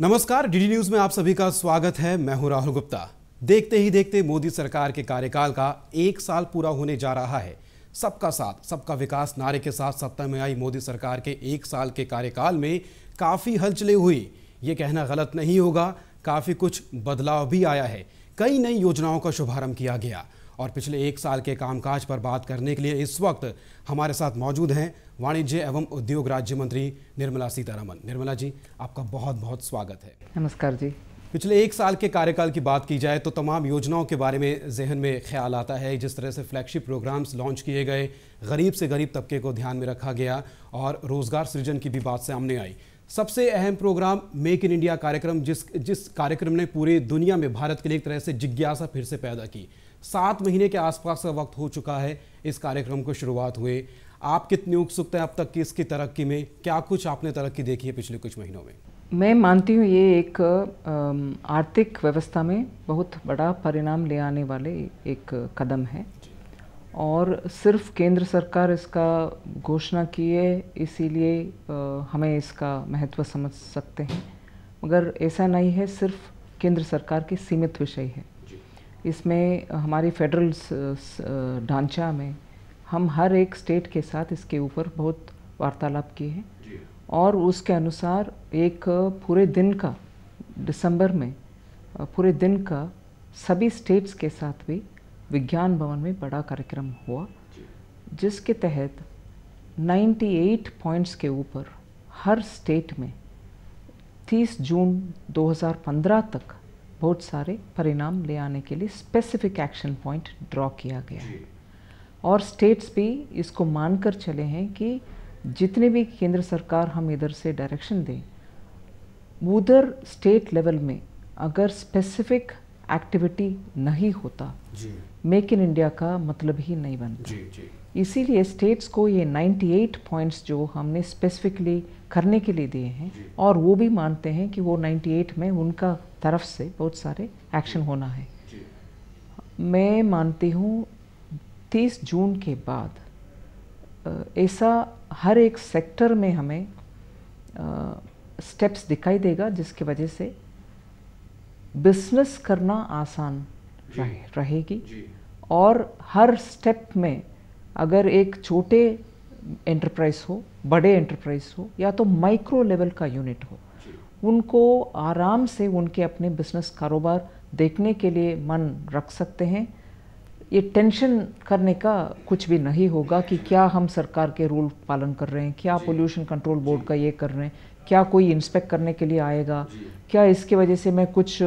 नमस्कार DD news में आप सभी का स्वागत है मैं हूं राहुल गुप्ता देखते ही देखते मोदी सरकार के कार्यकाल का एक साल पूरा होने जा रहा है सबका साथ सबका विकास नारे के साथ सत्ता में आई मोदी सरकार के एक साल के कार्यकाल में काफ़ी हलचले हुई ये कहना गलत नहीं होगा काफ़ी कुछ बदलाव भी आया है कई नई योजनाओं का शुभारंभ किया गया और पिछले एक साल के कामकाज पर बात करने के लिए इस वक्त हमारे साथ मौजूद हैं वाणिज्य एवं उद्योग राज्य मंत्री निर्मला सीतारमन निर्मला जी आपका बहुत बहुत स्वागत है नमस्कार जी पिछले एक साल के कार्यकाल की बात की जाए तो तमाम योजनाओं के बारे में जहन में ख्याल आता है जिस तरह से फ्लैगशिप प्रोग्राम्स लॉन्च किए गए गरीब से गरीब तबके को ध्यान में रखा गया और रोज़गार सृजन की भी बात सामने आई सबसे अहम प्रोग्राम मेक इन इंडिया कार्यक्रम जिस जिस कार्यक्रम ने पूरी दुनिया में भारत के लिए एक तरह से जिज्ञासा फिर से पैदा की सात महीने के आसपास का वक्त हो चुका है इस कार्यक्रम को शुरुआत हुए आप कितनी उत्सुकता है अब तक की इसकी तरक्की में क्या कुछ आपने तरक्की देखी है पिछले कुछ महीनों में मैं मानती हूँ ये एक आर्थिक व्यवस्था में बहुत बड़ा परिणाम ले आने वाले एक कदम है और सिर्फ केंद्र सरकार इसका घोषणा की है इसीलिए हमें इसका महत्व समझ सकते हैं मगर ऐसा नहीं है सिर्फ केंद्र सरकार के सीमित विषय है इसमें हमारी फेडरल ढांचा में हम हर एक स्टेट के साथ इसके ऊपर बहुत वार्तालाप किए हैं हाँ। और उसके अनुसार एक पूरे दिन का दिसंबर में पूरे दिन का सभी स्टेट्स के साथ भी विज्ञान भवन में बड़ा कार्यक्रम हुआ जिसके तहत 98 पॉइंट्स के ऊपर हर स्टेट में 30 जून 2015 तक बहुत सारे परिणाम ले आने के लिए स्पेसिफिक एक्शन पॉइंट ड्रॉ किया गया है और स्टेट्स भी इसको मानकर चले हैं कि जितने भी केंद्र सरकार हम इधर से डायरेक्शन दें उधर स्टेट लेवल में अगर स्पेसिफिक एक्टिविटी नहीं होता मेक इन इंडिया का मतलब ही नहीं बनता इसीलिए स्टेट्स को ये 98 पॉइंट्स जो हमने स्पेसिफिकली करने के लिए दिए हैं और वो भी मानते हैं कि वो 98 में उनका तरफ से बहुत सारे एक्शन होना है मैं मानती हूँ 30 जून के बाद ऐसा हर एक सेक्टर में हमें स्टेप्स दिखाई देगा जिसकी वजह से बिजनेस करना आसान रहे, रहेगी और हर स्टेप में अगर एक छोटे एंटरप्राइज हो बड़े एंटरप्राइज हो या तो माइक्रो लेवल का यूनिट हो उनको आराम से उनके अपने बिजनेस कारोबार देखने के लिए मन रख सकते हैं ये टेंशन करने का कुछ भी नहीं होगा कि क्या हम सरकार के रूल पालन कर रहे हैं क्या पोल्यूशन कंट्रोल बोर्ड का ये कर रहे हैं क्या कोई इंस्पेक्ट करने के लिए आएगा क्या इसके वजह से मैं कुछ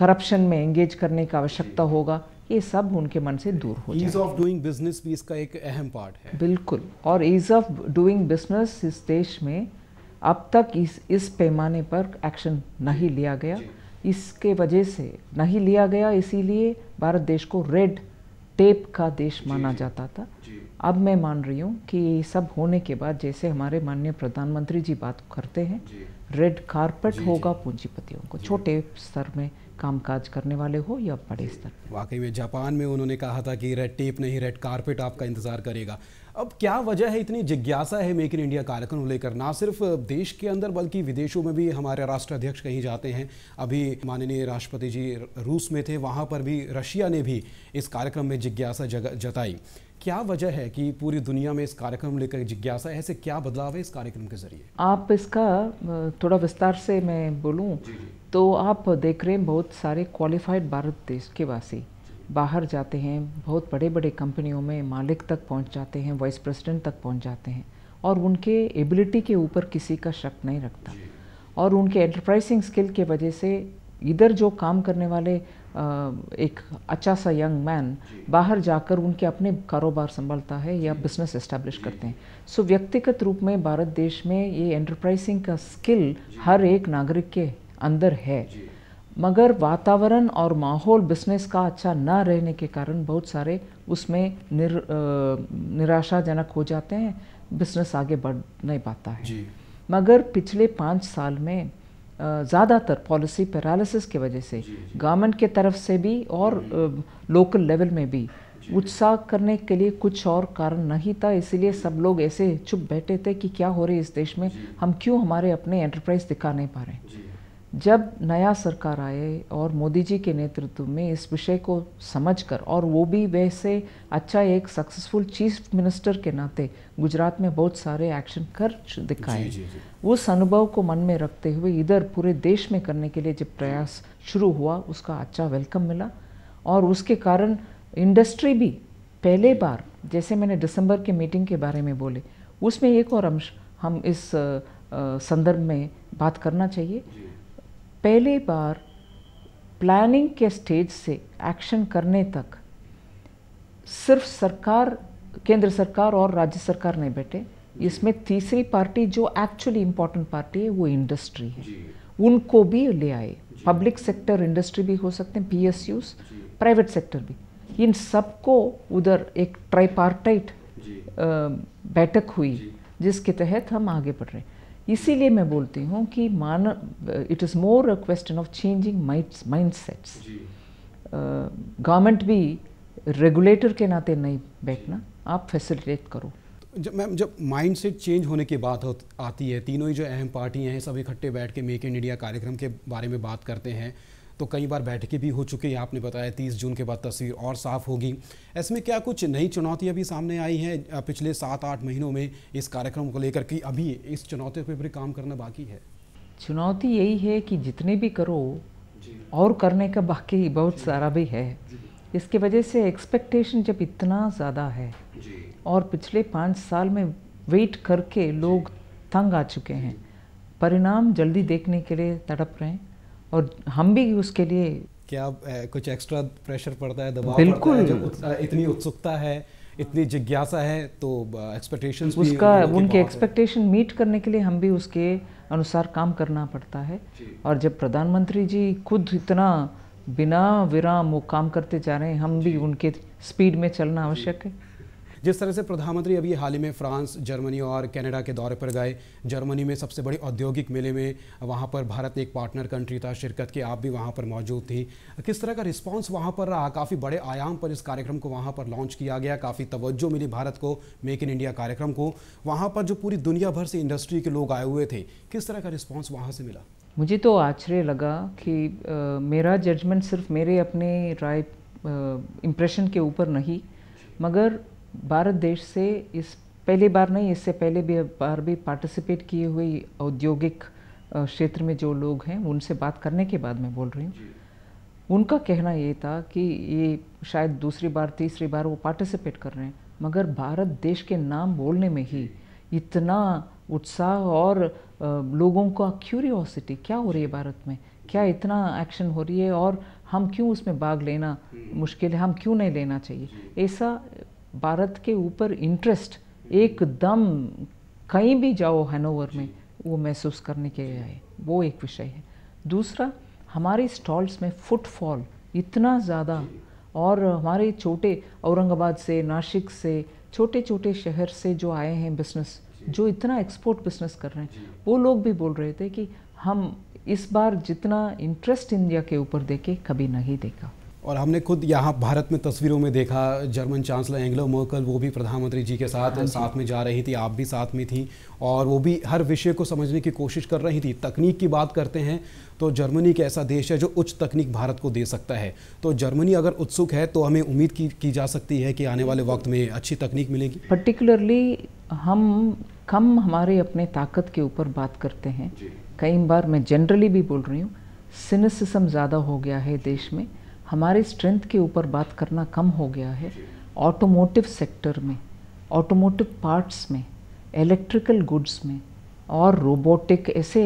करप्शन में एंगेज करने की आवश्यकता होगा ये सब उनके मन से दूर हो ईज ऑफ डूइंग बिजनेस भी इसका एक अहम पार्ट है बिल्कुल और ईज ऑफ डूइंग बिजनेस इस देश में अब तक इस इस पैमाने पर एक्शन नहीं लिया गया इसके वजह से नहीं लिया गया इसीलिए भारत देश को रेड टेप का देश माना जाता था अब मैं मान रही हूँ कि ये सब होने के बाद जैसे हमारे माननीय प्रधानमंत्री जी बात करते हैं रेड कारपेट होगा पूंजीपतियों को छोटे स्तर में कामकाज करने वाले हो या बड़े स्तर वाकई में जापान में उन्होंने कहा था कि रेड टेप नहीं रेड कारपेट आपका इंतजार करेगा अब क्या वजह है इतनी जिज्ञासा है मेक इन इंडिया कार्यक्रम को लेकर ना सिर्फ देश के अंदर बल्कि विदेशों में भी हमारे राष्ट्राध्यक्ष कहीं जाते हैं अभी माननीय राष्ट्रपति जी रूस में थे वहाँ पर भी रशिया ने भी इस कार्यक्रम में जिज्ञासा जताई क्या वजह है कि पूरी दुनिया में इस कार्यक्रम लेकर जिज्ञासा ऐसे क्या बदलाव है इस कार्यक्रम के जरिए आप इसका थोड़ा विस्तार से मैं बोलूँ तो आप देख रहे हैं बहुत सारे क्वालिफाइड भारत देश के वासी बाहर जाते हैं बहुत बड़े बड़े कंपनियों में मालिक तक पहुंच जाते हैं वाइस प्रेसिडेंट तक पहुंच जाते हैं और उनके एबिलिटी के ऊपर किसी का शक नहीं रखता और उनके एंटरप्राइजिंग स्किल के वजह से इधर जो काम करने वाले एक अच्छा सा यंग मैन बाहर जाकर उनके अपने कारोबार संभालता है या बिजनेस इस्टेब्लिश करते हैं सो व्यक्तिगत रूप में भारत देश में ये एंटरप्राइजिंग का स्किल हर एक नागरिक के अंदर है मगर वातावरण और माहौल बिजनेस का अच्छा ना रहने के कारण बहुत सारे उसमें निर, निराशाजनक हो जाते हैं बिजनेस आगे बढ़ नहीं पाता है मगर पिछले पाँच साल में ज़्यादातर पॉलिसी पैरालिसिस की वजह से गवर्नमेंट के तरफ से भी और लोकल लेवल में भी उत्साह करने के लिए कुछ और कारण नहीं था इसीलिए सब लोग ऐसे चुप बैठे थे कि क्या हो रही है इस देश में हम क्यों हमारे अपने एंटरप्राइज दिखा नहीं पा रहे हैं जब नया सरकार आए और मोदी जी के नेतृत्व में इस विषय को समझकर और वो भी वैसे अच्छा एक सक्सेसफुल चीफ मिनिस्टर के नाते गुजरात में बहुत सारे एक्शन कर दिखाए उस अनुभव को मन में रखते हुए इधर पूरे देश में करने के लिए जब प्रयास शुरू हुआ उसका अच्छा वेलकम मिला और उसके कारण इंडस्ट्री भी पहले बार जैसे मैंने दिसंबर के मीटिंग के बारे में बोले उसमें एक और अंश हम इस संदर्भ में बात करना चाहिए पहली बार प्लानिंग के स्टेज से एक्शन करने तक सिर्फ सरकार केंद्र सरकार और राज्य सरकार नहीं बैठे इसमें तीसरी पार्टी जो एक्चुअली इम्पोर्टेंट पार्टी है वो इंडस्ट्री है उनको भी ले आए पब्लिक सेक्टर इंडस्ट्री भी हो सकते हैं पी प्राइवेट सेक्टर भी इन सबको उधर एक ट्राईपार्टाइट बैठक हुई जिसके तहत हम आगे बढ़ रहे हैं इसीलिए मैं बोलती हूँ कि Manav it is more a question of changing mindsets government भी रेगुलेटर के नाते नहीं बैठना आप फैसिलिटेट करो जब मैम जब माइंड सेट चेंज होने की बात हो आती है तीनों ही जो अहम पार्टियाँ हैं सब इकट्ठे बैठ के मेक इन इंडिया कार्यक्रम के बारे में बात करते हैं तो कई बार बैठकें भी हो चुकी हैं आपने बताया तीस जून के बाद तस्वीर और साफ होगी ऐसे में क्या कुछ नई चुनौतियाँ भी सामने आई हैं पिछले सात आठ महीनों में इस कार्यक्रम को लेकर कि अभी इस चुनौती पर भी काम करना बाकी है चुनौती यही है कि जितने भी करो और करने का बाकी बहुत सारा भी है इसके वजह से एक्सपेक्टेशन जब इतना ज़्यादा है और पिछले पाँच साल में वेट करके लोग तंग आ चुके हैं परिणाम जल्दी देखने के लिए तड़प रहे हैं और हम भी उसके लिए क्या कुछ एक्स्ट्रा प्रेशर पड़ता है दबाव बिल्कुल है जब इतनी उत्सुकता है इतनी जिज्ञासा है तो एक्सपेक्टेशंस उसका उनके एक्सपेक्टेशन मीट करने के लिए हम भी उसके अनुसार काम करना पड़ता है और जब प्रधानमंत्री जी खुद इतना बिना विराम वो काम करते जा रहे हैं हम भी उनके स्पीड में चलना आवश्यक है जिस तरह से प्रधानमंत्री अभी हाल ही में फ्रांस जर्मनी और कनाडा के दौरे पर गए जर्मनी में सबसे बड़ी औद्योगिक मेले में वहाँ पर भारत ने एक पार्टनर कंट्री था शिरकत की आप भी वहाँ पर मौजूद थी किस तरह का रिस्पॉन्स वहाँ पर रहा काफ़ी बड़े आयाम पर इस कार्यक्रम को वहाँ पर लॉन्च किया गया काफ़ी तवज्जो मिली भारत को मेक इन इंडिया कार्यक्रम को वहाँ पर जो पूरी दुनिया भर से इंडस्ट्री के लोग आए हुए थे किस तरह का रिस्पॉन्स वहाँ से मिला मुझे तो आश्चर्य लगा कि आ, मेरा जजमेंट सिर्फ मेरे अपने राय इम्प्रेशन के ऊपर नहीं मगर भारत देश से इस पहली बार नहीं इससे पहले भी बार भी पार्टिसिपेट किए हुए औद्योगिक क्षेत्र में जो लोग हैं उनसे बात करने के बाद मैं बोल रही हूँ उनका कहना ये था कि ये शायद दूसरी बार तीसरी बार वो पार्टिसिपेट कर रहे हैं मगर भारत देश के नाम बोलने में ही इतना उत्साह और लोगों का क्यूरियोसिटी क्या हो रही है भारत में क्या इतना एक्शन हो रही है और हम क्यों उसमें भाग लेना मुश्किल है हम क्यों नहीं लेना चाहिए ऐसा भारत के ऊपर इंटरेस्ट एकदम कहीं भी जाओ हैनोवर में वो महसूस करने के लिए वो एक विषय है दूसरा हमारे स्टॉल्स में फुटफॉल इतना ज़्यादा और हमारे छोटे औरंगाबाद से नासिक से छोटे छोटे शहर से जो आए हैं बिजनेस जो इतना एक्सपोर्ट बिजनेस कर रहे हैं वो लोग भी बोल रहे थे कि हम इस बार जितना इंटरेस्ट इंडिया के ऊपर देखे कभी नहीं देखा और हमने खुद यहाँ भारत में तस्वीरों में देखा जर्मन चांसलर एंग्लो मर्कल वो भी प्रधानमंत्री जी के साथ हाँ साथ में जा रही थी आप भी साथ में थी और वो भी हर विषय को समझने की कोशिश कर रही थी तकनीक की बात करते हैं तो जर्मनी एक ऐसा देश है जो उच्च तकनीक भारत को दे सकता है तो जर्मनी अगर उत्सुक है तो हमें उम्मीद की, की जा सकती है कि आने वाले वक्त में अच्छी तकनीक मिलेगी पर्टिकुलरली हम कम हमारे अपने ताकत के ऊपर बात करते हैं कई बार मैं जनरली भी बोल रही हूँ सिनिसिज्म ज़्यादा हो गया है देश में हमारे स्ट्रेंथ के ऊपर बात करना कम हो गया है ऑटोमोटिव सेक्टर में ऑटोमोटिव पार्ट्स में इलेक्ट्रिकल गुड्स में और रोबोटिक ऐसे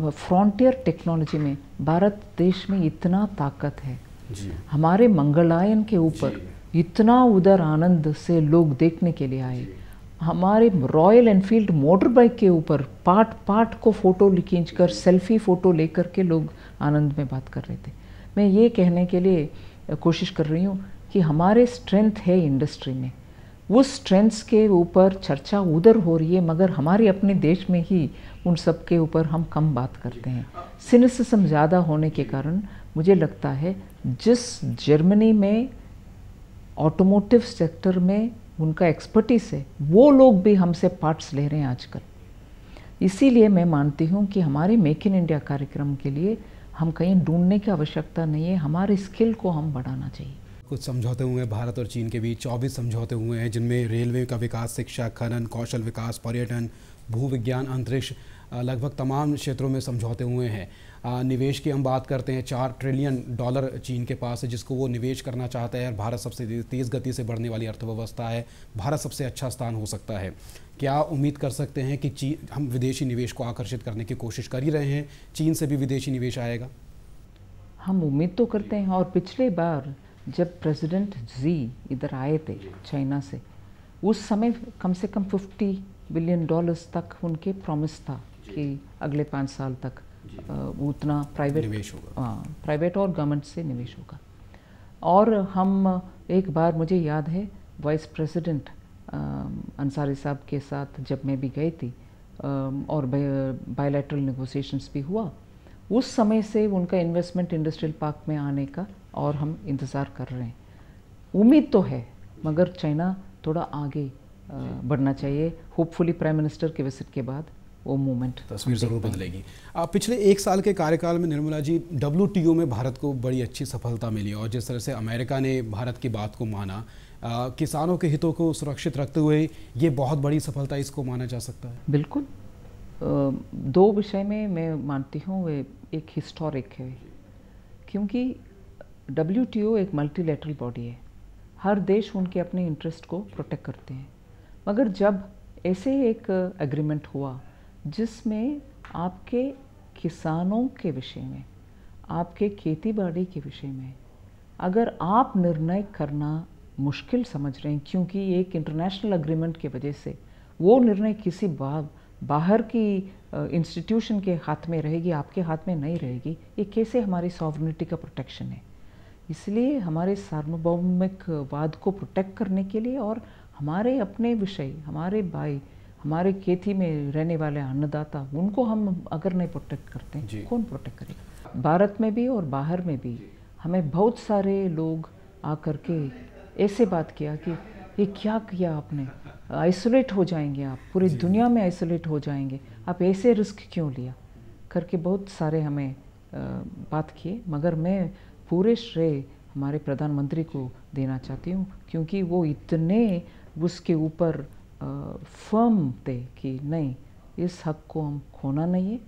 फ्रॉन्टियर टेक्नोलॉजी में भारत देश में इतना ताकत है हमारे मंगलायन के ऊपर इतना उधर आनंद से लोग देखने के लिए आए हमारे रॉयल एनफील्ड मोटर बाइक के ऊपर पार्ट पार्ट को फ़ोटो खींच कर सेल्फी फ़ोटो लेकर के लोग आनंद में बात कर रहे थे मैं ये कहने के लिए कोशिश कर रही हूँ कि हमारे स्ट्रेंथ है इंडस्ट्री में वो स्ट्रेंथ्स के ऊपर चर्चा उधर हो रही है मगर हमारे अपने देश में ही उन सब के ऊपर हम कम बात करते हैं सिनेसिसम ज़्यादा होने के कारण मुझे लगता है जिस जर्मनी में ऑटोमोटिव सेक्टर में उनका एक्सपर्टिस है वो लोग भी हमसे पार्ट्स ले रहे हैं आजकल इसीलिए मैं मानती हूँ कि हमारे मेक इन इंडिया कार्यक्रम के लिए हम कहीं ढूंढने की आवश्यकता नहीं है हमारे स्किल को हम बढ़ाना चाहिए कुछ समझौते हुए हैं भारत और चीन के बीच 24 समझौते हुए हैं जिनमें रेलवे का विकास शिक्षा खनन कौशल विकास पर्यटन भू विज्ञान अंतरिक्ष लगभग तमाम क्षेत्रों में समझौते हुए हैं निवेश की हम बात करते हैं चार ट्रिलियन डॉलर चीन के पास है जिसको वो निवेश करना चाहता है और भारत सबसे तेज़ गति से बढ़ने वाली अर्थव्यवस्था है भारत सबसे अच्छा स्थान हो सकता है क्या उम्मीद कर सकते हैं कि चीन हम विदेशी निवेश को आकर्षित करने की कोशिश कर ही रहे हैं चीन से भी विदेशी निवेश आएगा हम उम्मीद तो करते हैं और पिछले बार जब प्रेसिडेंट जी इधर आए थे चाइना से उस समय कम से कम 50 बिलियन डॉलर्स तक उनके प्रॉमिस था कि अगले पाँच साल तक उतना प्राइवेट निवेश होगा प्राइवेट हाँ, और गवर्नमेंट से निवेश होगा और हम एक बार मुझे याद है वाइस प्रेसिडेंट अंसारी साहब के साथ जब मैं भी गई थी आ, और बायोलेटरल निगोसिएशंस भी हुआ उस समय से उनका इन्वेस्टमेंट इंडस्ट्रियल पार्क में आने का और हम इंतज़ार कर रहे हैं उम्मीद तो है मगर चाइना थोड़ा आगे बढ़ना चाहिए होपफुली प्राइम मिनिस्टर के विजिट के बाद वो मूवमेंट तस्वीर ज़रूर बदलेगी आप पिछले एक साल के कार्यकाल में निर्मला जी डब्ल्यू में भारत को बड़ी अच्छी सफलता मिली और जिस तरह से अमेरिका ने भारत की बात को माना आ, किसानों के हितों को सुरक्षित रखते हुए ये बहुत बड़ी सफलता इसको माना जा सकता है बिल्कुल दो विषय में मैं मानती हूँ वे एक हिस्टोरिक है क्योंकि डब्ल्यू एक मल्टीलेटरल बॉडी है हर देश उनके अपने इंटरेस्ट को प्रोटेक्ट करते हैं मगर जब ऐसे एक एग्रीमेंट हुआ जिसमें आपके किसानों के विषय में आपके खेती बाड़ी के विषय में अगर आप निर्णय करना मुश्किल समझ रहे हैं क्योंकि एक इंटरनेशनल अग्रीमेंट की वजह से वो निर्णय किसी बा, बाहर की इंस्टीट्यूशन के हाथ में रहेगी आपके हाथ में नहीं रहेगी ये कैसे हमारी सॉवर्निटी का प्रोटेक्शन है इसलिए हमारे सार्वभौमिक वाद को प्रोटेक्ट करने के लिए और हमारे अपने विषय हमारे भाई हमारे खेती में रहने वाले अन्नदाता उनको हम अगर नहीं प्रोटेक्ट करते हैं कौन प्रोटेक्ट करेगा भारत में भी और बाहर में भी हमें बहुत सारे लोग आकर के ऐसे बात किया कि ये क्या किया आपने आइसोलेट हो जाएंगे आप पूरी दुनिया में आइसोलेट हो जाएंगे आप ऐसे रिस्क क्यों लिया करके बहुत सारे हमें बात किए मगर मैं पूरे श्रेय हमारे प्रधानमंत्री को देना चाहती हूँ क्योंकि वो इतने उसके ऊपर फर्म थे कि नहीं इस हक को हम खोना नहीं है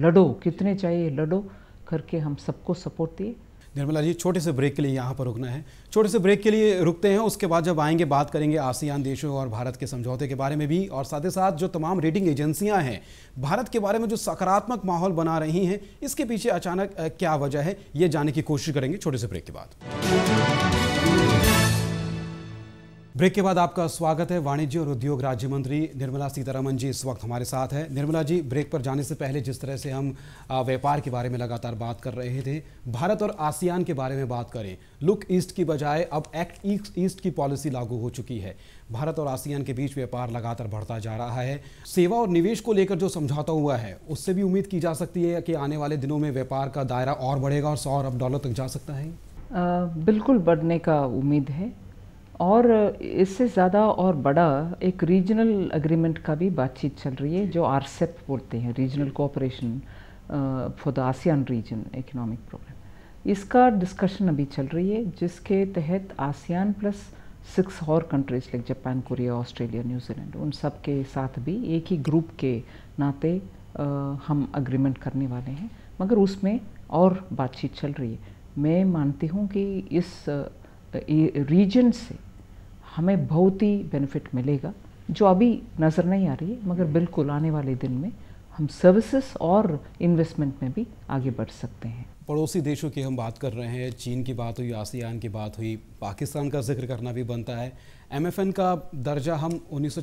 लड़ो कितने चाहिए लड़ो करके हम सबको सपोर्ट दिए निर्मला जी छोटे से ब्रेक के लिए यहाँ पर रुकना है छोटे से ब्रेक के लिए रुकते हैं उसके बाद जब आएंगे बात करेंगे आसियान देशों और भारत के समझौते के बारे में भी और साथ ही साथ जो तमाम रेटिंग एजेंसियाँ हैं भारत के बारे में जो सकारात्मक माहौल बना रही हैं इसके पीछे अचानक क्या वजह है ये जानने की कोशिश करेंगे छोटे से ब्रेक के बाद ब्रेक के बाद आपका स्वागत है वाणिज्य और उद्योग राज्य मंत्री निर्मला सीतारामन जी इस वक्त हमारे साथ हैं निर्मला जी ब्रेक पर जाने से पहले जिस तरह से हम व्यापार के बारे में लगातार बात कर रहे थे भारत और आसियान के बारे में बात करें लुक ईस्ट की बजाय अब एक्ट ईस्ट की पॉलिसी लागू हो चुकी है भारत और आसियान के बीच व्यापार लगातार बढ़ता जा रहा है सेवा और निवेश को लेकर जो समझौता हुआ है उससे भी उम्मीद की जा सकती है कि आने वाले दिनों में व्यापार का दायरा और बढ़ेगा और सौ अरब डॉलर तक जा सकता है बिल्कुल बढ़ने का उम्मीद है और इससे ज़्यादा और बड़ा एक रीजनल अग्रीमेंट का भी बातचीत चल रही है जो आरसेप e बोलते हैं regional cooperation for the ASEAN region economic programme इसका डिस्कशन अभी चल रही है जिसके तहत आसियान प्लस सिक्स और countries like Japan Korea Australia New Zealand उन सब के साथ भी एक ही ग्रुप के नाते आ, हम अग्रीमेंट करने वाले हैं मगर उसमें और बातचीत चल रही है मैं मानती हूँ कि इस रीजन से हमें बहुत ही बेनिफिट मिलेगा जो अभी नज़र नहीं आ रही है मगर बिल्कुल आने वाले दिन में हम सर्विसेज और इन्वेस्टमेंट में भी आगे बढ़ सकते हैं पड़ोसी देशों की हम बात कर रहे हैं चीन की बात हुई आसियान की बात हुई पाकिस्तान का जिक्र करना भी बनता है एमएफएन का दर्जा हम उन्नीस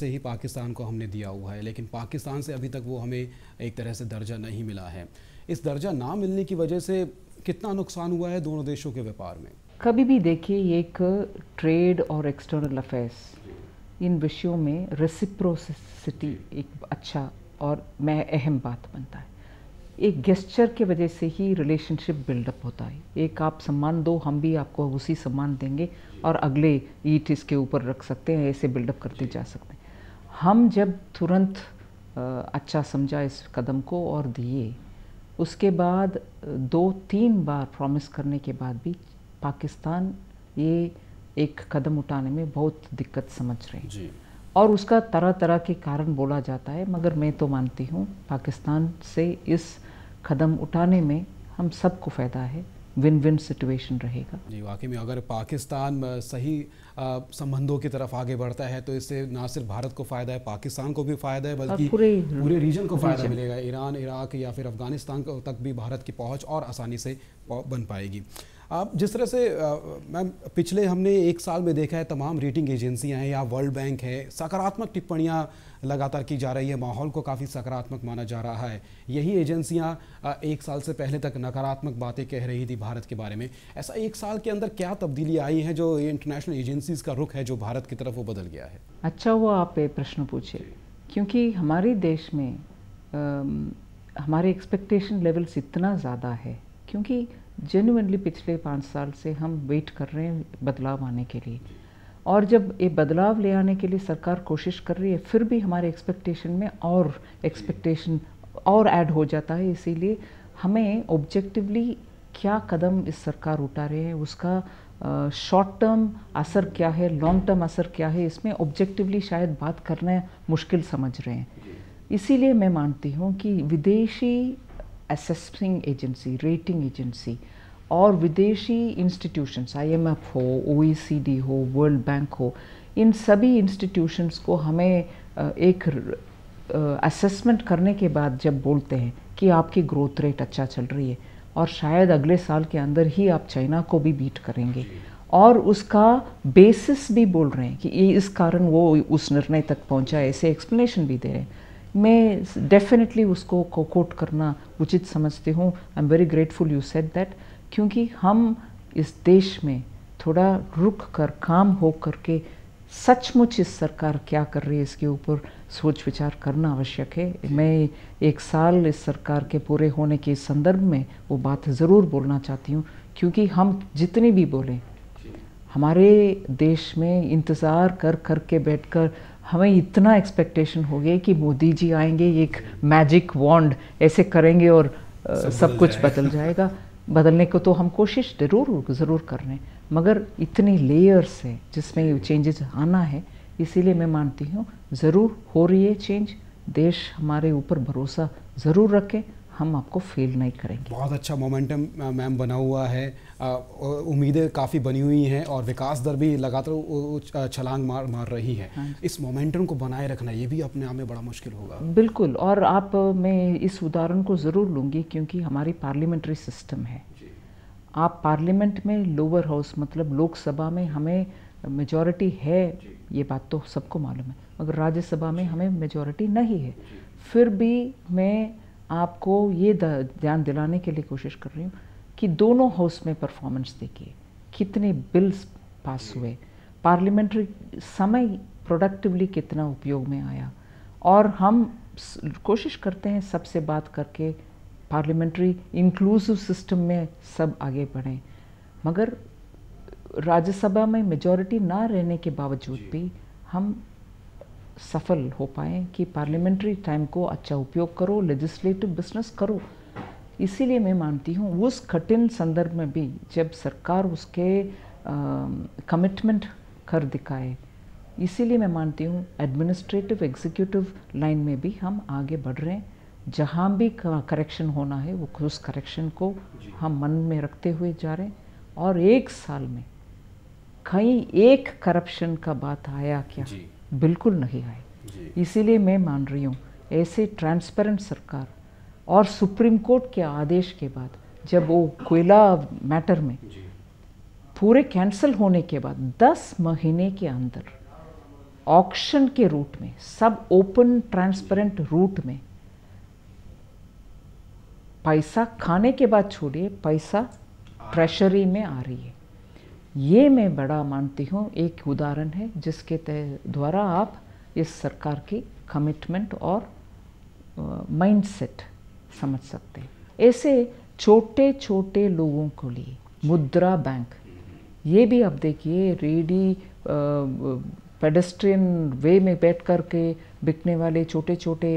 से ही पाकिस्तान को हमने दिया हुआ है लेकिन पाकिस्तान से अभी तक वो हमें एक तरह से दर्जा नहीं मिला है इस दर्जा ना मिलने की वजह से कितना नुकसान हुआ है दोनों देशों के व्यापार में कभी भी देखिए एक ट्रेड और एक्सटर्नल अफेयर्स इन विषयों में रेसिप्रोसिटी एक अच्छा और मैं अहम बात बनता है एक गेस्चर के वजह से ही रिलेशनशिप बिल्डअप होता है एक आप सम्मान दो हम भी आपको उसी सम्मान देंगे और अगले ईट इसके ऊपर रख सकते हैं ऐसे बिल्डअप करते जा सकते हैं हम जब तुरंत अच्छा समझा इस कदम को और दिए उसके बाद दो तीन बार प्रॉमिस करने के बाद भी पाकिस्तान ये एक कदम उठाने में बहुत दिक्कत समझ रहे हैं और उसका तरह तरह के कारण बोला जाता है मगर मैं तो मानती हूँ पाकिस्तान से इस कदम उठाने में हम सबको फ़ायदा है विन विन सिचुएशन रहेगा जी वाकई में अगर पाकिस्तान सही संबंधों की तरफ आगे बढ़ता है तो इससे ना सिर्फ भारत को फ़ायदा है पाकिस्तान को भी फ़ायदा है बल्कि पूरे रीजन को फ़ायदा मिलेगा ईरान इराक या फिर अफगानिस्तान तक भी भारत की पहुँच और आसानी से बन पाएगी आप जिस तरह से मैम पिछले हमने एक साल में देखा है तमाम रेटिंग एजेंसियां हैं या वर्ल्ड बैंक है सकारात्मक टिप्पणियां लगातार की जा रही है माहौल को काफ़ी सकारात्मक माना जा रहा है यही एजेंसियां एक साल से पहले तक नकारात्मक बातें कह रही थी भारत के बारे में ऐसा एक साल के अंदर क्या तब्दीली आई है जो इंटरनेशनल एजेंसी पॉलिसीज का रुख है जो भारत की तरफ वो बदल गया है अच्छा हुआ आप ये प्रश्न पूछे क्योंकि हमारे देश में आ, हमारे एक्सपेक्टेशन लेवल्स इतना ज़्यादा है क्योंकि जेनुनली पिछले पाँच साल से हम वेट कर रहे हैं बदलाव आने के लिए और जब ये बदलाव ले आने के लिए सरकार कोशिश कर रही है फिर भी हमारे एक्सपेक्टेशन में और एक्सपेक्टेशन और ऐड हो जाता है इसीलिए हमें ऑब्जेक्टिवली क्या कदम इस सरकार उठा रहे हैं उसका शॉर्ट टर्म असर क्या है लॉन्ग टर्म असर क्या है इसमें ऑब्जेक्टिवली शायद बात करना मुश्किल समझ रहे हैं इसीलिए मैं मानती हूँ कि विदेशी असेसिंग एजेंसी रेटिंग एजेंसी और विदेशी इंस्टीट्यूशंस आईएमएफ हो ओईसीडी e हो वर्ल्ड बैंक हो इन सभी इंस्टीट्यूशंस को हमें एक असेसमेंट करने के बाद जब बोलते हैं कि आपकी ग्रोथ रेट अच्छा चल रही है और शायद अगले साल के अंदर ही आप चाइना को भी बीट करेंगे और उसका बेसिस भी बोल रहे हैं कि इस कारण वो उस निर्णय तक पहुंचा ऐसे एक्सप्लेनेशन भी दे रहे हैं मैं डेफिनेटली उसको कोट करना उचित समझती हूँ I am very grateful you said that क्योंकि हम इस देश में थोड़ा रुक कर काम हो करके सचमुच इस सरकार क्या कर रही है इसके ऊपर सोच विचार करना आवश्यक है मैं एक साल इस सरकार के पूरे होने के संदर्भ में वो बात ज़रूर बोलना चाहती हूँ क्योंकि हम जितने भी बोलें हमारे देश में इंतज़ार कर कर के बैठ कर हमें इतना एक्सपेक्टेशन हो गया कि मोदी जी आएंगे एक मैजिक वॉन्ड ऐसे करेंगे और आ, सब, सब कुछ बदल जाएगा बदलने को तो हम कोशिश ज़रूर ज़रूर कर रहे हैं मगर इतनी लेयर्स है जिसमें चेंजेस आना है इसीलिए मैं मानती हूँ ज़रूर हो रही है चेंज देश हमारे ऊपर भरोसा ज़रूर रखें हम आपको फेल नहीं करेंगे बहुत अच्छा मोमेंटम मैम बना हुआ है उम्मीदें काफ़ी बनी हुई हैं और विकास दर भी लगातार छलांग मार मार रही है हाँ। इस मोमेंटम को बनाए रखना ये भी अपने आप में बड़ा मुश्किल होगा बिल्कुल और आप मैं इस उदाहरण को ज़रूर लूँगी क्योंकि हमारी पार्लियामेंट्री सिस्टम है आप पार्लियामेंट में लोअर हाउस मतलब लोकसभा में हमें मेजॉरिटी तो है ये बात तो सबको मालूम है मगर राज्यसभा में हमें मेजॉरिटी नहीं है फिर भी मैं आपको ये ध्यान दिलाने के लिए कोशिश कर रही हूँ कि दोनों हाउस में परफॉर्मेंस देखिए कितने बिल्स पास हुए पार्लियामेंट्री समय प्रोडक्टिवली कितना उपयोग में आया और हम कोशिश करते हैं सबसे बात करके पार्लियामेंट्री इंक्लूसिव सिस्टम में सब आगे बढ़ें मगर राज्यसभा में मेजोरिटी ना रहने के बावजूद भी हम सफल हो पाए कि पार्लियामेंट्री टाइम को अच्छा उपयोग करो लेजिस्लेटिव बिजनेस करो इसीलिए मैं मानती हूँ उस कठिन संदर्भ में भी जब सरकार उसके कमिटमेंट कर दिखाए इसीलिए मैं मानती हूँ एडमिनिस्ट्रेटिव एग्जीक्यूटिव लाइन में भी हम आगे बढ़ रहे हैं जहाँ भी करेक्शन होना है वो उस करेक्शन को हम मन में रखते हुए जा रहे हैं और एक साल में कहीं एक करप्शन का बात आया क्या बिल्कुल नहीं आई इसीलिए मैं मान रही हूँ ऐसे ट्रांसपेरेंट सरकार और सुप्रीम कोर्ट के आदेश के बाद जब वो कोयला मैटर में पूरे कैंसिल होने के बाद दस महीने के अंदर ऑक्शन के रूट में सब ओपन ट्रांसपेरेंट रूट में पैसा खाने के बाद छोड़िए पैसा ट्रेशरी में आ रही है ये मैं बड़ा मानती हूँ एक उदाहरण है जिसके द्वारा आप इस सरकार की कमिटमेंट और माइंडसेट समझ सकते हैं ऐसे छोटे छोटे लोगों को लिए मुद्रा बैंक ये भी आप देखिए रेडी पेडेस्ट्रियन वे में बैठ कर के बिकने वाले छोटे छोटे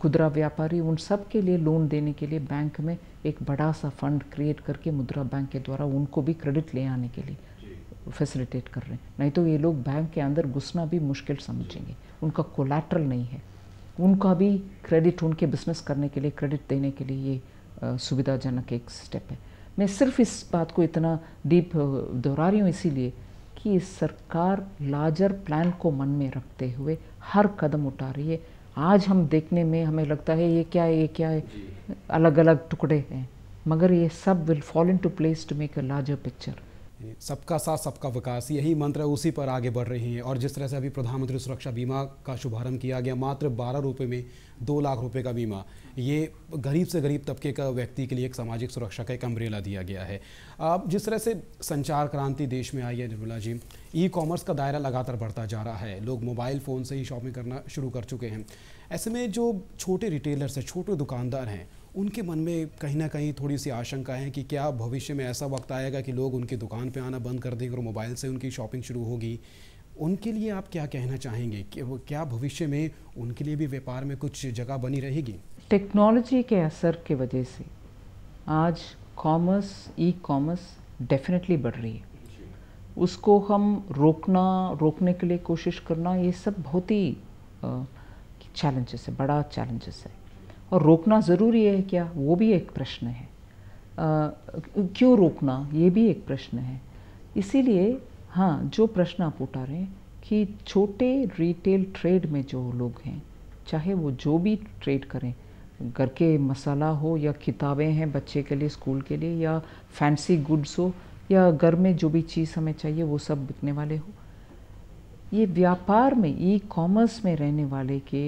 खुदरा व्यापारी उन सब के लिए लोन देने के लिए बैंक में एक बड़ा सा फंड क्रिएट करके मुद्रा बैंक के द्वारा उनको भी क्रेडिट ले आने के लिए फैसिलिटेट कर रहे हैं नहीं तो ये लोग बैंक के अंदर घुसना भी मुश्किल समझेंगे उनका कोलेट्रल नहीं है उनका भी क्रेडिट उनके बिजनेस करने के लिए क्रेडिट देने के लिए ये सुविधाजनक एक स्टेप है मैं सिर्फ इस बात को इतना डीप दोहरा रही हूँ इसीलिए कि सरकार लार्जर प्लान को मन में रखते हुए हर कदम उठा रही है आज हम देखने में हमें लगता है ये क्या है ये क्या है अलग अलग टुकड़े हैं मगर ये सब will fall into place to make a larger picture सबका साथ सबका विकास यही मंत्र उसी पर आगे बढ़ रहे हैं और जिस तरह से अभी प्रधानमंत्री सुरक्षा बीमा का शुभारंभ किया गया मात्र बारह रुपये में दो लाख रुपए का बीमा ये गरीब से गरीब तबके का व्यक्ति के लिए एक सामाजिक सुरक्षा का एक अम्ब्रेला दिया गया है अब जिस तरह से संचार क्रांति देश में आई है निर्मला जी ई कॉमर्स का दायरा लगातार बढ़ता जा रहा है लोग मोबाइल फ़ोन से ही शॉपिंग करना शुरू कर चुके हैं ऐसे में जो छोटे रिटेलर्स हैं छोटे दुकानदार हैं उनके मन में कहीं ना कहीं थोड़ी सी आशंका है कि क्या भविष्य में ऐसा वक्त आएगा कि लोग उनकी दुकान पर आना बंद कर देंगे और मोबाइल से उनकी शॉपिंग शुरू होगी उनके लिए आप क्या कहना चाहेंगे कि क्या भविष्य में उनके लिए भी व्यापार में कुछ जगह बनी रहेगी टेक्नोलॉजी के असर के वजह से आज कॉमर्स ई कॉमर्स डेफिनेटली बढ़ रही है उसको हम रोकना रोकने के लिए कोशिश करना ये सब बहुत ही चैलेंजेस है बड़ा चैलेंजेस है और रोकना ज़रूरी है क्या वो भी एक प्रश्न है आ, क्यों रोकना ये भी एक प्रश्न है इसीलिए हाँ जो प्रश्न आप उठा रहे हैं कि छोटे रिटेल ट्रेड में जो लोग हैं चाहे वो जो भी ट्रेड करें घर के मसाला हो या किताबें हैं बच्चे के लिए स्कूल के लिए या फैंसी गुड्स हो या घर में जो भी चीज़ हमें चाहिए वो सब बिकने वाले हो ये व्यापार में ई कॉमर्स में रहने वाले के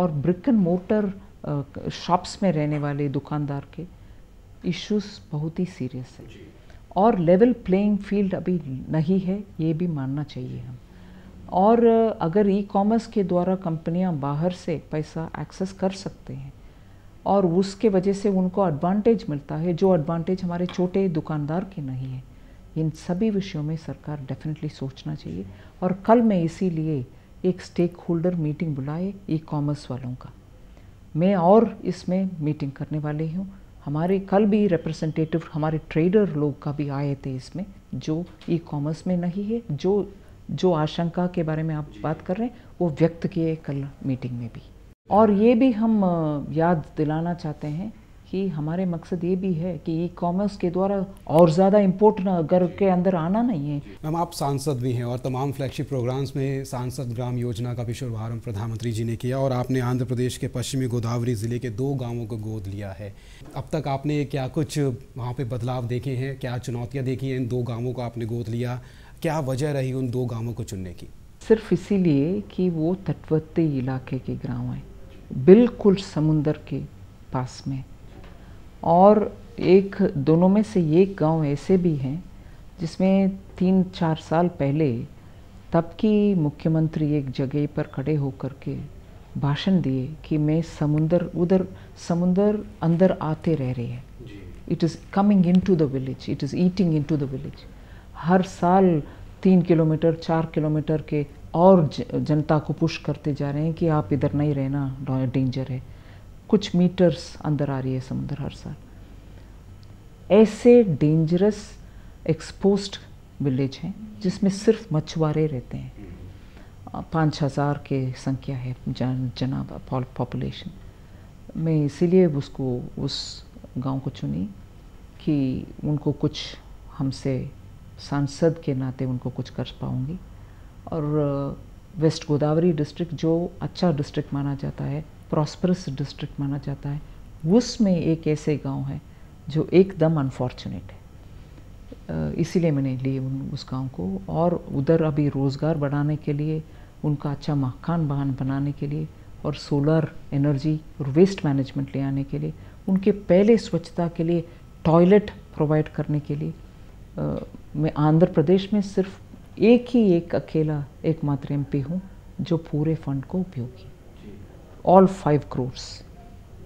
और ब्रिक एंड मोटर शॉप्स में रहने वाले दुकानदार के इश्यूज बहुत ही सीरियस है और लेवल प्लेइंग फील्ड अभी नहीं है ये भी मानना चाहिए हम और अगर ई कॉमर्स के द्वारा कंपनियां बाहर से पैसा एक्सेस कर सकते हैं और उसके वजह से उनको एडवांटेज मिलता है जो एडवांटेज हमारे छोटे दुकानदार के नहीं है इन सभी विषयों में सरकार डेफिनेटली सोचना चाहिए और कल मैं इसीलिए एक स्टेक होल्डर मीटिंग बुलाए ई कॉमर्स वालों का मैं और इसमें मीटिंग करने वाली हूँ हमारे कल भी रिप्रेजेंटेटिव हमारे ट्रेडर लोग का भी आए थे इसमें जो ई कॉमर्स में नहीं है जो जो आशंका के बारे में आप बात कर रहे हैं वो व्यक्त किए कल मीटिंग में भी और ये भी हम याद दिलाना चाहते हैं कि हमारे मकसद ये भी है कि ई कॉमर्स के द्वारा और ज़्यादा इम्पोर्ट ना घर के अंदर आना नहीं है मैम आप सांसद भी हैं और तमाम फ्लैगशिप प्रोग्राम्स में सांसद ग्राम योजना का भी शुभारंभ प्रधानमंत्री जी ने किया और आपने आंध्र प्रदेश के पश्चिमी गोदावरी ज़िले के दो गाँवों को गोद लिया है अब तक आपने क्या कुछ वहाँ पर बदलाव देखे हैं क्या चुनौतियाँ देखी हैं इन दो गाँवों को आपने गोद लिया क्या वजह रही उन दो गाँवों को चुनने की सिर्फ इसीलिए कि वो तटवर्ती इलाके के गाँव हैं बिल्कुल समुंदर के पास में और एक दोनों में से एक गांव ऐसे भी हैं जिसमें तीन चार साल पहले तब की मुख्यमंत्री एक जगह पर खड़े होकर के भाषण दिए कि मैं समुंदर उधर समुंदर अंदर आते रह रहे हैं it is coming into the village it is eating into the village हर साल तीन किलोमीटर चार किलोमीटर के और जनता को पुश करते जा रहे हैं कि आप इधर नहीं रहना डेंजर है कुछ मीटर्स अंदर आ रही है समुद्र हर साल ऐसे डेंजरस एक्सपोस्ड विलेज हैं जिसमें सिर्फ मछुआरे रहते हैं पाँच हज़ार के संख्या है जन जनाब पॉपुलेशन मैं इसीलिए उसको उस गांव को चुनी कि उनको कुछ हमसे सांसद के नाते उनको कुछ कर पाऊँगी और वेस्ट गोदावरी डिस्ट्रिक्ट जो अच्छा डिस्ट्रिक्ट माना जाता है प्रॉस्परस डिस्ट्रिक्ट माना जाता है उसमें एक ऐसे गांव है जो एकदम अनफॉर्चुनेट है इसीलिए मैंने लिए उन उस गांव को और उधर अभी रोज़गार बढ़ाने के लिए उनका अच्छा मकान वाहन बनाने के लिए और सोलर एनर्जी और वेस्ट मैनेजमेंट ले आने के लिए उनके पहले स्वच्छता के लिए टॉयलेट प्रोवाइड करने के लिए आ, मैं आंध्र प्रदेश में सिर्फ एक ही एक अकेला एकमात्र पी हूँ जो पूरे फंड को उपयोगी all 5 crores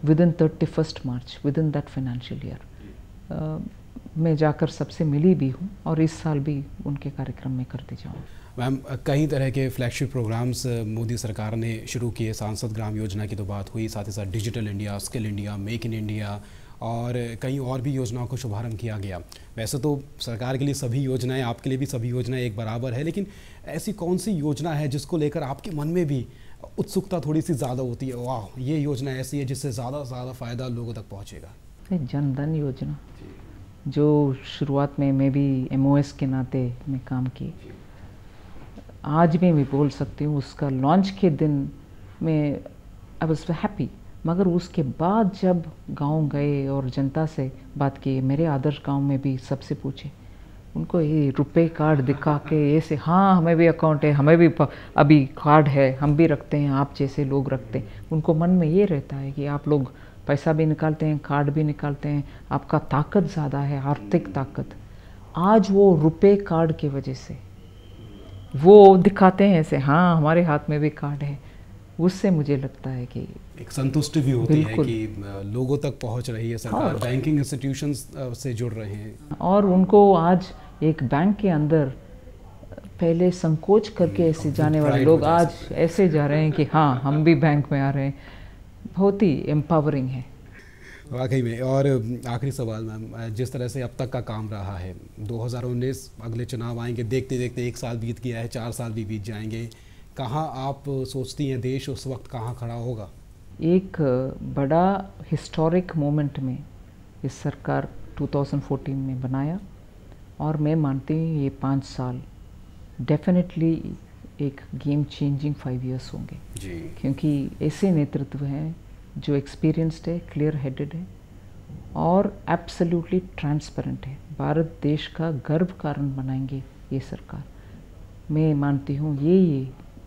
within 31st March, within that financial year. Hmm. Uh, मैं जाकर सबसे मिली भी हूँ और इस साल भी उनके कार्यक्रम में करती जाऊँ मैम कई तरह के फ्लैगशिप प्रोग्राम्स मोदी सरकार ने शुरू किए सांसद ग्राम योजना की तो बात हुई साथ ही साथ digital India skill India make in India और कई और भी योजनाओं को शुभारंभ किया गया वैसे तो सरकार के लिए सभी योजनाएं आपके लिए भी सभी योजनाएं एक बराबर है लेकिन ऐसी कौन सी योजना है जिसको लेकर आपके मन में भी उत्सुकता थोड़ी सी ज़्यादा होती है वाह ये योजना ऐसी है जिससे ज़्यादा से ज़्यादा फ़ायदा लोगों तक पहुँचेगा जनधन योजना जो शुरुआत में मैं भी एम के नाते में काम की आज भी मैं बोल सकती हूँ उसका लॉन्च के दिन में आई वॉज हैप्पी मगर उसके बाद जब गांव गए और जनता से बात की मेरे आदर्श गांव में भी सबसे पूछे उनको ये रुपए कार्ड दिखा के ऐसे हाँ हमें भी अकाउंट है हमें भी अभी कार्ड है हम भी रखते हैं आप जैसे लोग रखते हैं उनको मन में ये रहता है कि आप लोग पैसा भी निकालते हैं कार्ड भी निकालते हैं आपका ताकत ज़्यादा है आर्थिक ताकत आज वो रुपए कार्ड की वजह से वो दिखाते हैं ऐसे हाँ हमारे हाथ में भी कार्ड है उससे मुझे लगता है कि एक संतुष्टि भी होती है कि लोगों तक पहुंच रही है सरकार हाँ। बैंकिंग इंस्टीट्यूशन से जुड़ रहे हैं और उनको आज एक बैंक के अंदर पहले संकोच करके हम्म, ऐसे जाने वाले लोग आज ऐसे जा रहे हैं कि हाँ हम भी बैंक में आ रहे हैं बहुत ही एम्पावरिंग है वाकई में और आखिरी सवाल मैम जिस तरह से अब तक का काम रहा है 2019 अगले चुनाव आएंगे देखते देखते एक साल बीत गया है चार साल भी बीत जाएंगे कहाँ आप सोचती हैं देश उस वक्त कहाँ खड़ा होगा एक बड़ा हिस्टोरिक मोमेंट में इस सरकार 2014 में बनाया और मैं मानती हूँ ये पाँच साल डेफिनेटली एक गेम चेंजिंग फाइव इयर्स होंगे जी। क्योंकि ऐसे नेतृत्व हैं जो एक्सपीरियंस्ड है क्लियर हेडेड है और एब्सोल्युटली ट्रांसपेरेंट है भारत देश का गर्व कारण बनाएंगे ये सरकार मैं मानती हूँ ये ये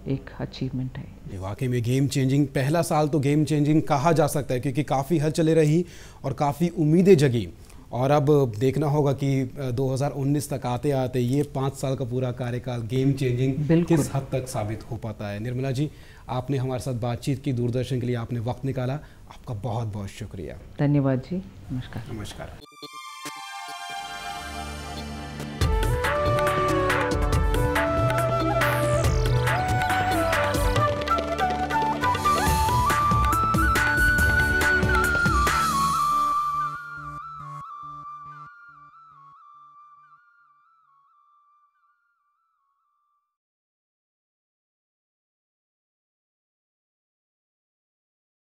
एक अचीवमेंट है ये वाकई में गेम चेंजिंग पहला साल तो गेम चेंजिंग कहा जा सकता है क्योंकि काफ़ी चले रही और काफ़ी उम्मीदें जगी और अब देखना होगा कि 2019 तक आते आते ये पाँच साल का पूरा कार्यकाल गेम चेंजिंग किस हद तक साबित हो पाता है निर्मला जी आपने हमारे साथ बातचीत की दूरदर्शन के लिए आपने वक्त निकाला आपका बहुत बहुत शुक्रिया धन्यवाद जी नमस्कार नमस्कार